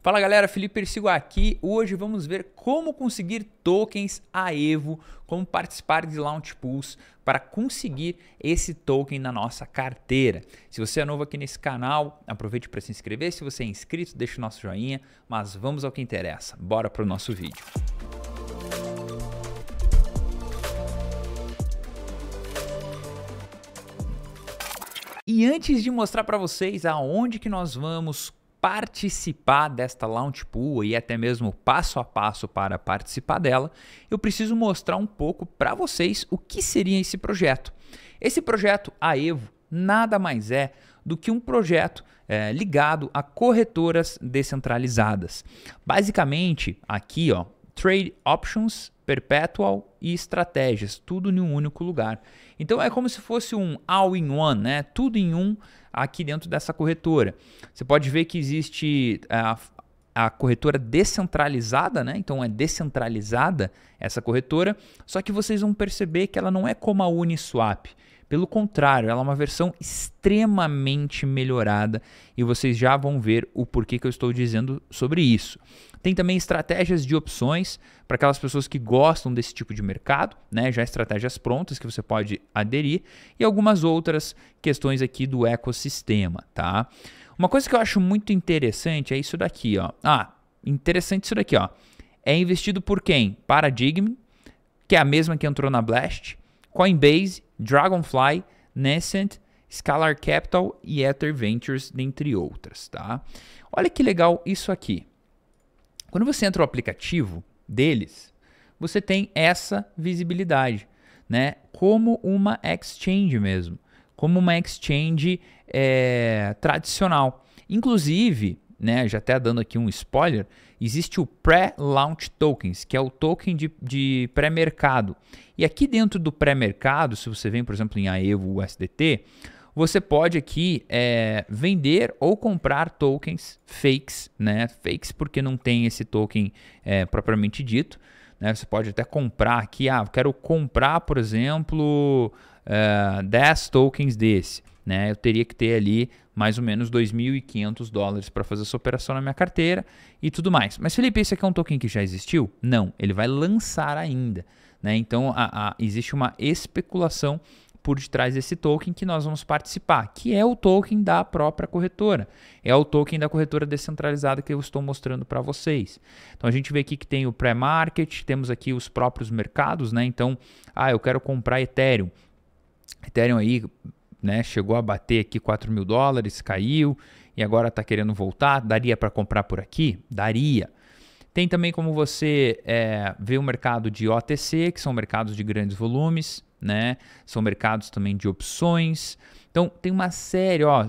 Fala galera, Felipe Persigo aqui. Hoje vamos ver como conseguir tokens a Evo, como participar de launch pools para conseguir esse token na nossa carteira. Se você é novo aqui nesse canal, aproveite para se inscrever. Se você é inscrito, deixa o nosso joinha, mas vamos ao que interessa. Bora para o nosso vídeo. E antes de mostrar para vocês aonde que nós vamos, participar desta launch pool e até mesmo passo a passo para participar dela, eu preciso mostrar um pouco para vocês o que seria esse projeto. Esse projeto Aevo nada mais é do que um projeto é, ligado a corretoras descentralizadas. Basicamente, aqui, ó, trade options Perpetual e estratégias, tudo em um único lugar. Então é como se fosse um all-in-one, né? Tudo em um aqui dentro dessa corretora. Você pode ver que existe a, a corretora descentralizada, né? Então é descentralizada essa corretora, só que vocês vão perceber que ela não é como a Uniswap. Pelo contrário, ela é uma versão extremamente melhorada e vocês já vão ver o porquê que eu estou dizendo sobre isso. Tem também estratégias de opções para aquelas pessoas que gostam desse tipo de mercado, né? Já estratégias prontas que você pode aderir e algumas outras questões aqui do ecossistema, tá? Uma coisa que eu acho muito interessante é isso daqui, ó. Ah, interessante isso daqui, ó. É investido por quem? Paradigm, que é a mesma que entrou na Blast, Coinbase Dragonfly, Nascent, Scalar Capital e Ether Ventures, dentre outras, tá? Olha que legal isso aqui. Quando você entra no aplicativo deles, você tem essa visibilidade, né? Como uma exchange mesmo, como uma exchange é, tradicional. Inclusive, né, já até dando aqui um spoiler, existe o pré-launch tokens, que é o token de, de pré-mercado. E aqui dentro do pré-mercado, se você vem, por exemplo, em Aevo USDT, você pode aqui é, vender ou comprar tokens fakes, né? Fakes porque não tem esse token é, propriamente dito. Né? Você pode até comprar aqui, ah, quero comprar, por exemplo, uh, é, 10 tokens desse. Né? Eu teria que ter ali mais ou menos 2.500 dólares para fazer essa operação na minha carteira e tudo mais. Mas Felipe, esse aqui é um token que já existiu? Não, ele vai lançar ainda. Né? Então a, a, existe uma especulação por detrás desse token que nós vamos participar, que é o token da própria corretora. É o token da corretora descentralizada que eu estou mostrando para vocês. Então a gente vê aqui que tem o pré-market, temos aqui os próprios mercados, né? Então, ah, eu quero comprar Ethereum. Ethereum aí né? Chegou a bater aqui 4 mil dólares, caiu e agora está querendo voltar. Daria para comprar por aqui? Daria. Tem também como você é, ver o mercado de OTC, que são mercados de grandes volumes, né? São mercados também de opções. Então tem uma série, ó,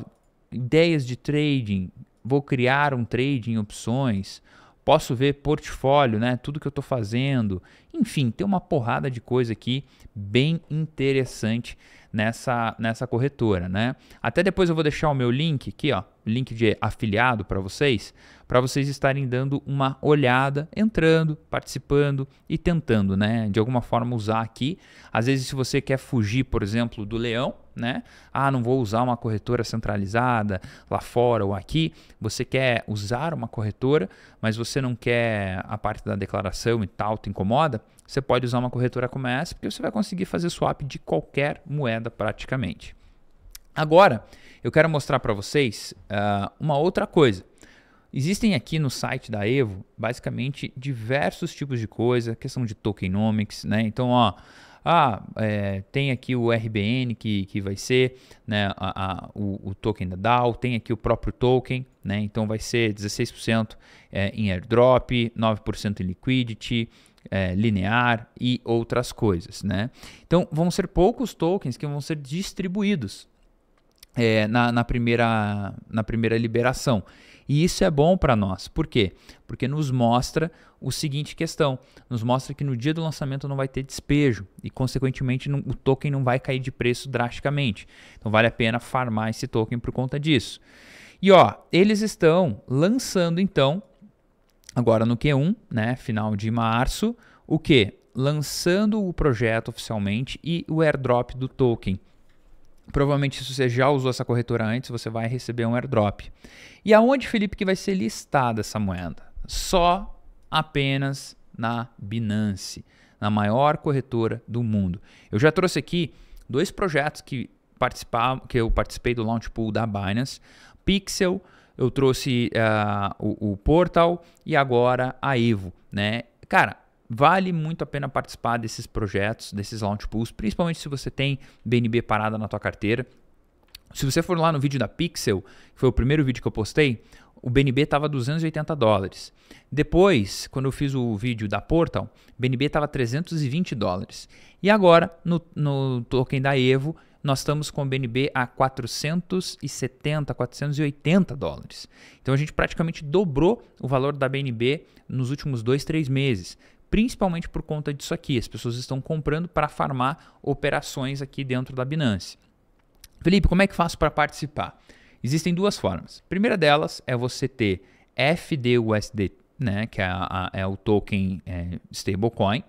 ideias de trading. Vou criar um trade em opções. Posso ver portfólio, né? Tudo que eu estou fazendo. Enfim, tem uma porrada de coisa aqui bem interessante nessa, nessa corretora, né? Até depois eu vou deixar o meu link aqui, ó, link de afiliado para vocês, para vocês estarem dando uma olhada, entrando, participando e tentando, né, de alguma forma usar aqui. Às vezes se você quer fugir, por exemplo, do leão, né? Ah, não vou usar uma corretora centralizada lá fora ou aqui. Você quer usar uma corretora, mas você não quer a parte da declaração e tal, te incomoda? Você pode usar uma corretora como essa, porque você vai conseguir fazer swap de qualquer moeda praticamente. Agora, eu quero mostrar para vocês uh, uma outra coisa. Existem aqui no site da Evo, basicamente, diversos tipos de coisa, questão de tokenomics, né? Então, ó, ah, é, tem aqui o RBN que, que vai ser né, a, a, o, o, token da DAO, tem aqui o próprio token, né, então vai ser 16% é, em airdrop, 9% em liquidity, é, linear e outras coisas. Né? Então vão ser poucos tokens que vão ser distribuídos. É, na, na, primeira, na primeira liberação. E isso é bom para nós. Por quê? Porque nos mostra o seguinte questão, nos mostra que no dia do lançamento não vai ter despejo e consequentemente não, o token não vai cair de preço drasticamente. Então vale a pena farmar esse token por conta disso. E ó, eles estão lançando então agora no Q1, né, final de março, o que? Lançando o projeto oficialmente e o airdrop do token Provavelmente se você já usou essa corretora antes, você vai receber um airdrop. E aonde, Felipe, que vai ser listada essa moeda? Só apenas na Binance, na maior corretora do mundo. Eu já trouxe aqui dois projetos que que eu participei do launch pool da Binance, Pixel, eu trouxe uh, o, o Portal e agora a Evo, né? Cara, Vale muito a pena participar desses projetos, desses launch pools, principalmente se você tem BNB parada na tua carteira. Se você for lá no vídeo da Pixel, que foi o primeiro vídeo que eu postei, o BNB estava 280 dólares. Depois, quando eu fiz o vídeo da Portal, o BNB estava 320 dólares. E agora, no, no token da Evo, nós estamos com o BNB a 470, 480 dólares. Então a gente praticamente dobrou o valor da BNB nos últimos dois, três meses principalmente por conta disso aqui. As pessoas estão comprando para farmar operações aqui dentro da Binance. Felipe, como é que faço para participar? Existem duas formas. A primeira delas é você ter FDUSD, né, que é, a, é o token é, stablecoin,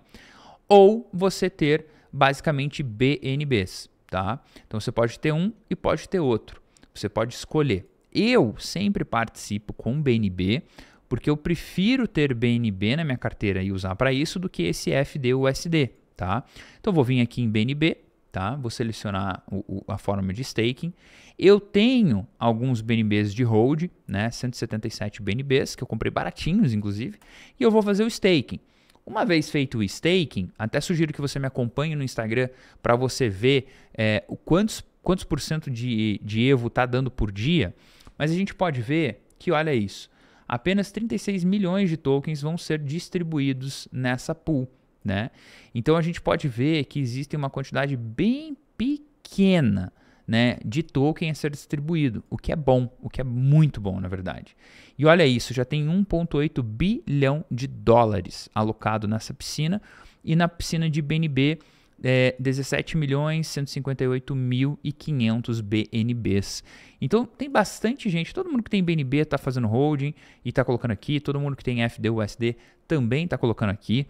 ou você ter basicamente BNBs, tá? Então você pode ter um e pode ter outro. Você pode escolher. Eu sempre participo com BNB porque eu prefiro ter BNB na minha carteira e usar para isso do que esse FDUSD, tá? Então vou vir aqui em BNB, tá? Vou selecionar o, o, a forma de staking. Eu tenho alguns BNBs de hold, né? 177 BNBs que eu comprei baratinhos, inclusive, e eu vou fazer o staking. Uma vez feito o staking, até sugiro que você me acompanhe no Instagram para você ver é, quantos, quantos por cento de, de Evo está dando por dia. Mas a gente pode ver que, olha isso, apenas 36 milhões de tokens vão ser distribuídos nessa pool. Né? Então a gente pode ver que existe uma quantidade bem pequena né, de token a ser distribuído, o que é bom, o que é muito bom, na verdade. E olha isso, já tem 1,8 bilhão de dólares alocado nessa piscina e na piscina de BNB é, 17 mil e BNBs. Então tem bastante gente, todo mundo que tem BNB está fazendo holding e está colocando aqui, todo mundo que tem FDUSD também está colocando aqui.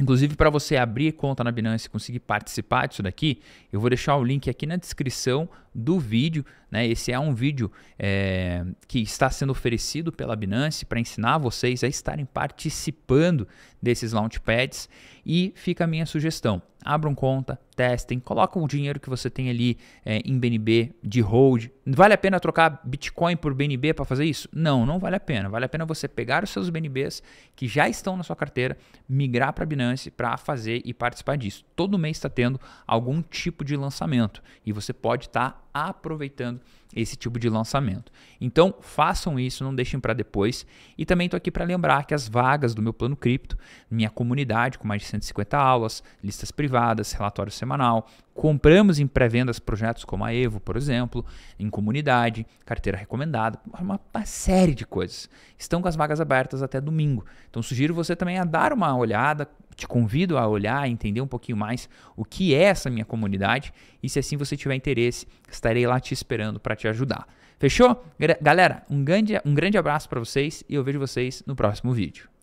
Inclusive, para você abrir conta na Binance e conseguir participar disso daqui, eu vou deixar o link aqui na descrição do vídeo. Né? Esse é um vídeo é, que está sendo oferecido pela Binance para ensinar vocês a estarem participando desses launchpads. E fica a minha sugestão: abram conta, testem, colocam o dinheiro que você tem ali é, em BNB de hold. Vale a pena trocar Bitcoin por BNB para fazer isso? Não, não vale a pena. Vale a pena você pegar os seus BNBs que já estão na sua carteira, migrar para Binance para fazer e participar disso. Todo mês está tendo algum tipo de lançamento e você pode estar tá aproveitando esse tipo de lançamento. Então, façam isso, não deixem para depois. E também estou aqui para lembrar que as vagas do meu plano cripto, minha comunidade com mais de 150 aulas, listas privadas, relatório semanal, compramos em pré-vendas projetos como a Evo, por exemplo, em comunidade, carteira recomendada, uma, uma série de coisas. Estão com as vagas abertas até domingo. Então, sugiro você também a dar uma olhada, te convido a olhar, entender um pouquinho mais o que é essa minha comunidade e se assim você tiver interesse, estarei lá te esperando para te ajudar. Fechou? Galera, um grande, um grande abraço para vocês e eu vejo vocês no próximo vídeo.